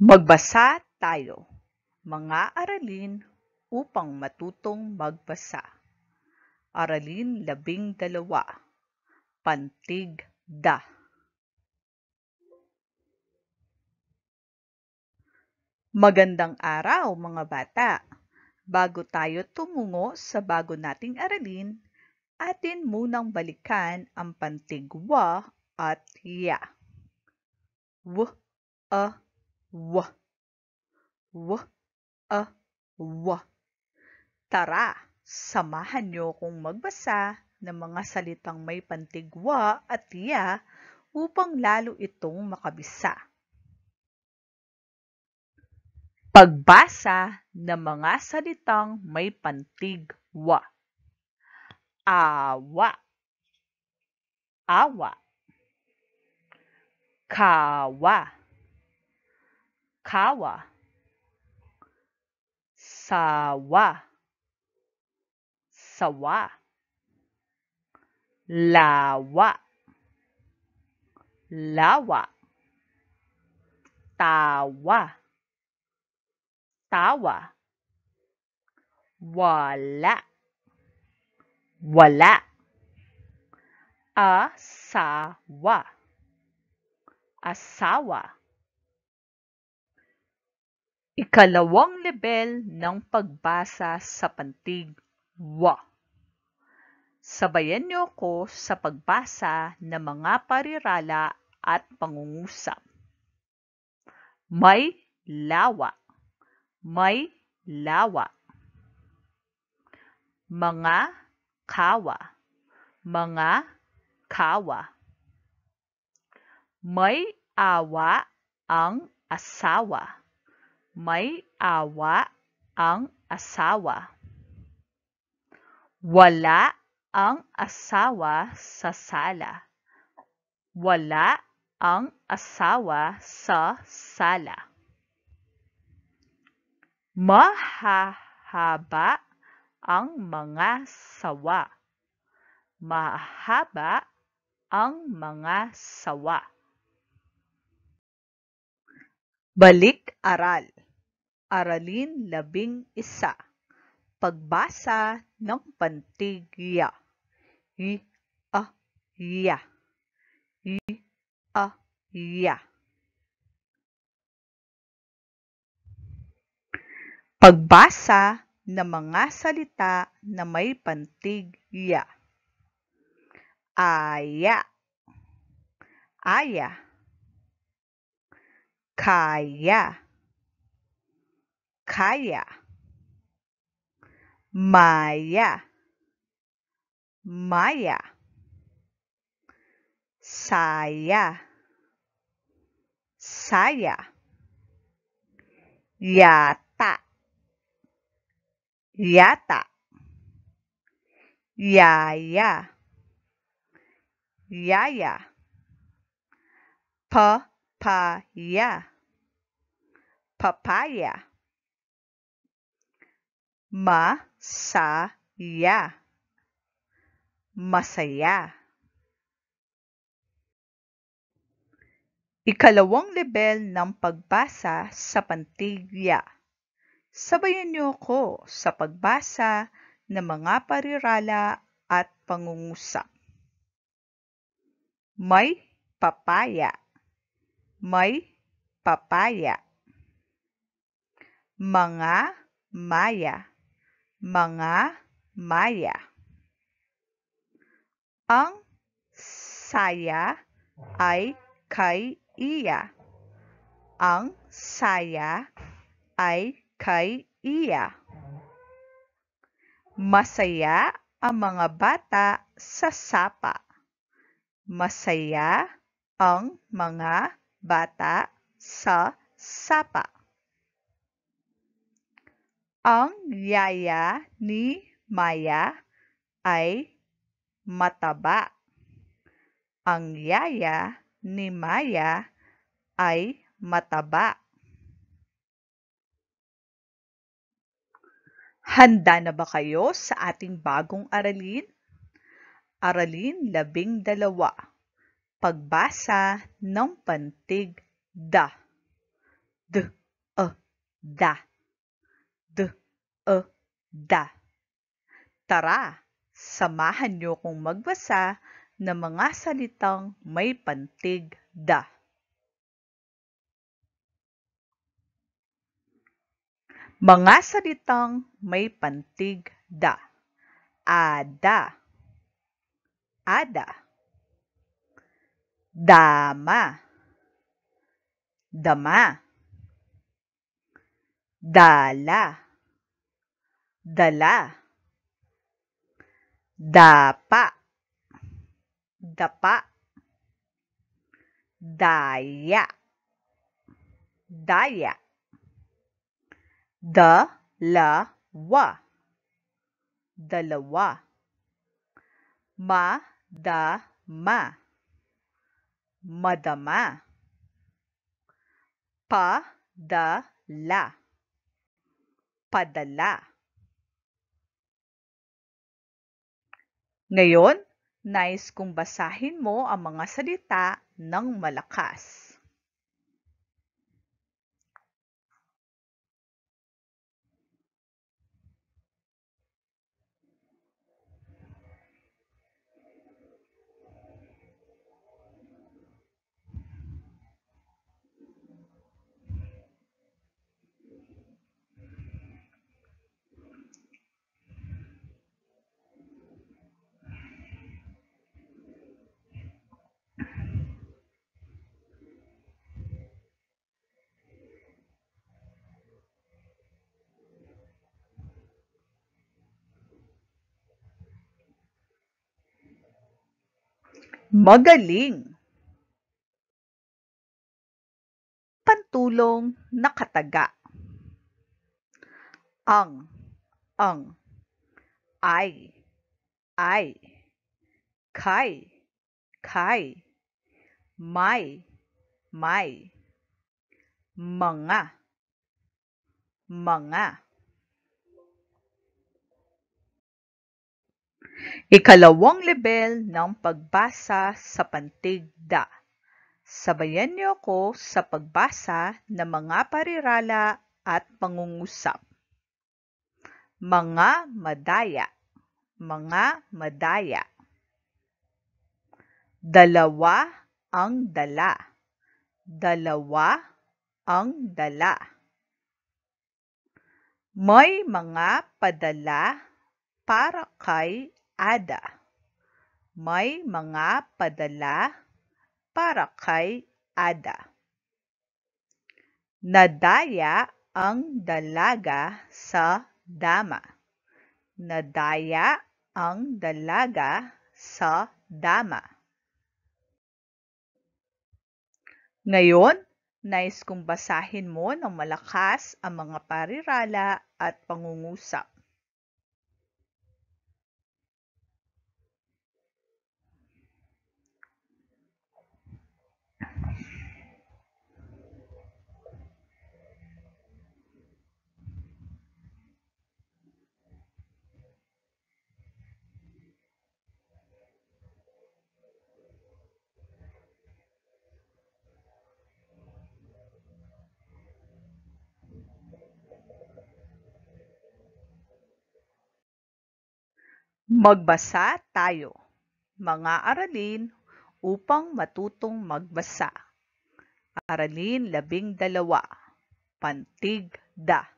Magbasa tayo. Mga aralin upang matutong magbasa. Aralin labing dalawa. Pantig da. Magandang araw mga bata. Bago tayo tumungo sa bago nating aralin, atin munang balikan ang pantig wa at ya. W, a, W. W. A. W. Tara, samahan niyo kong magbasa ng mga salitang may pantigwa at ya upang lalo itong makabisa. Pagbasa ng mga salitang may pantigwa. Awa. Awa. Kawa kawa sawa sawa lawa lawa tawa tawa wala wala asawa asawa Ikalawang level ng pagbasa sa pantig wa. Sabayan niyo ko sa pagbasa ng mga parirala at pangungusap. May lawa. May lawa. Mga kawa. Mga kawa. May awa ang asawa may awa ang asawa. Wala ang asawa sa sala. Wala ang asawa sa sala. Mahahaba ang mga sawa. Mahaba ang mga sawa. Balik aral. Aralin labing isa. Pagbasa ng pantigya. I-a-ya. -ya. I-a-ya. Pagbasa ng mga salita na may pantigya. Aya. Aya. Kaya. Kaya, Maya, Maya, saya, saya, yata, yata, yaya, yaya, papaya, papaya. Masaya. Masaya. Ikalawang level ng pagbasa sa pantigya. Sabayan niyo ako sa pagbasa ng mga parirala at pangungusap. May papaya. May papaya. Mga maya mga Maya. Ang saya ay kay iya. Ang saya ay kay iya. Masaya ang mga bata sa sapa. Masaya ang mga bata sa sapa. Ang yaya ni Maya ay mataba. Ang yaya ni Maya ay mataba. Handa na ba kayo sa ating bagong aralin? Aralin labing dalawa. Pagbasa ng pantig oh, da. D, e, da a da. Tara, samahan niyo kong magbasa ng mga salitang may pantig da. Mga salitang may pantig da. Ada. Ada. Dama. Dama. Dala dala dapa dapa daya daya dalawa dalawa madama madama padala padala Ngayon, nais nice kong basahin mo ang mga salita ng malakas. Magaling. Pantulong nakataga. Ang, ang. Ay, ay. Kay, kay. May, may. Mga, mga. Ikalawang level ng pagbasa sa pantigda. Sabayan niyo ako sa pagbasa ng mga parirala at pangungusap. Mga madaya. Mga madaya. Dalawa ang dala. Dalawa ang dala. May mga padala para kay Ada, may mga padala para kay Ada. Nadaya ang dalaga sa dama. Nadaya ang dalaga sa dama. Ngayon, nais kong basahin mo ng malakas ang mga parirala at pangungusap. Magbasa tayo, mga aralin, upang matutong magbasa. Aralin labing dalawa, Pantig da.